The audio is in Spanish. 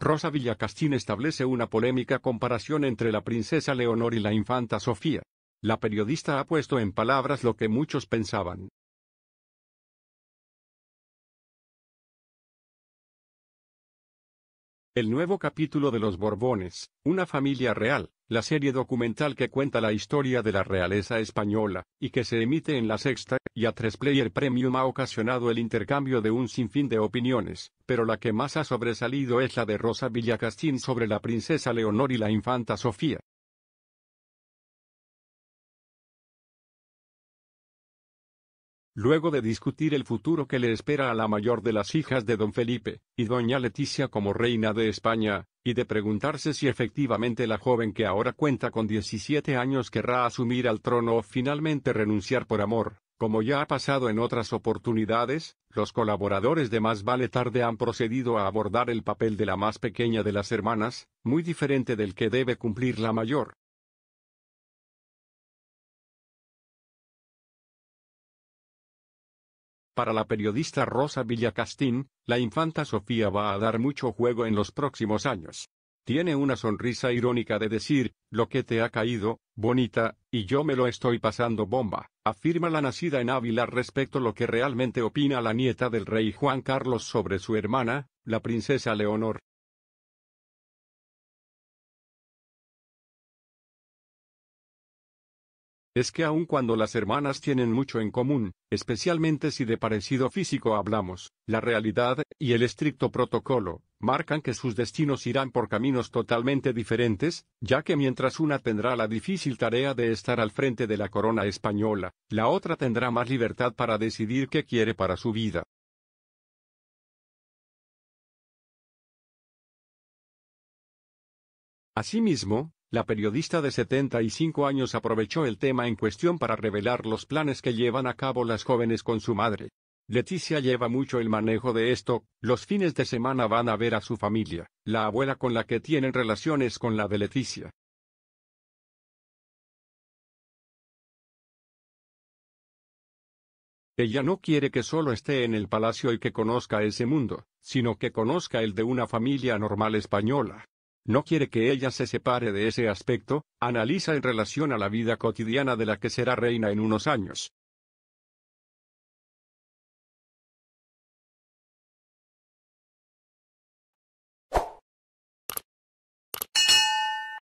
Rosa Villacastín establece una polémica comparación entre la princesa Leonor y la infanta Sofía. La periodista ha puesto en palabras lo que muchos pensaban. El nuevo capítulo de los Borbones, una familia real, la serie documental que cuenta la historia de la realeza española, y que se emite en la sexta, y a tres Player Premium ha ocasionado el intercambio de un sinfín de opiniones, pero la que más ha sobresalido es la de Rosa Villacastín sobre la princesa Leonor y la infanta Sofía. luego de discutir el futuro que le espera a la mayor de las hijas de don Felipe, y doña Leticia como reina de España, y de preguntarse si efectivamente la joven que ahora cuenta con 17 años querrá asumir al trono o finalmente renunciar por amor, como ya ha pasado en otras oportunidades, los colaboradores de Más Vale Tarde han procedido a abordar el papel de la más pequeña de las hermanas, muy diferente del que debe cumplir la mayor, Para la periodista Rosa Villacastín, la infanta Sofía va a dar mucho juego en los próximos años. Tiene una sonrisa irónica de decir, lo que te ha caído, bonita, y yo me lo estoy pasando bomba, afirma la nacida en Ávila respecto a lo que realmente opina la nieta del rey Juan Carlos sobre su hermana, la princesa Leonor. es que aun cuando las hermanas tienen mucho en común, especialmente si de parecido físico hablamos, la realidad, y el estricto protocolo, marcan que sus destinos irán por caminos totalmente diferentes, ya que mientras una tendrá la difícil tarea de estar al frente de la corona española, la otra tendrá más libertad para decidir qué quiere para su vida. Asimismo, la periodista de 75 años aprovechó el tema en cuestión para revelar los planes que llevan a cabo las jóvenes con su madre. Leticia lleva mucho el manejo de esto, los fines de semana van a ver a su familia, la abuela con la que tienen relaciones con la de Leticia. Ella no quiere que solo esté en el palacio y que conozca ese mundo, sino que conozca el de una familia normal española no quiere que ella se separe de ese aspecto, analiza en relación a la vida cotidiana de la que será reina en unos años,